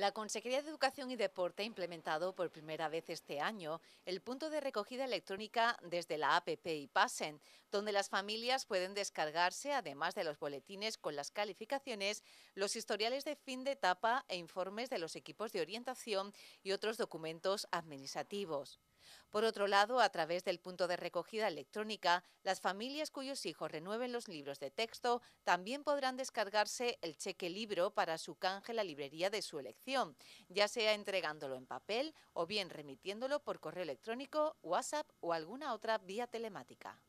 La Consejería de Educación y Deporte ha implementado por primera vez este año el punto de recogida electrónica desde la APP y PASEN, donde las familias pueden descargarse, además de los boletines con las calificaciones, los historiales de fin de etapa e informes de los equipos de orientación y otros documentos administrativos. Por otro lado, a través del punto de recogida electrónica, las familias cuyos hijos renueven los libros de texto también podrán descargarse el cheque libro para su canje en la librería de su elección, ya sea entregándolo en papel o bien remitiéndolo por correo electrónico, WhatsApp o alguna otra vía telemática.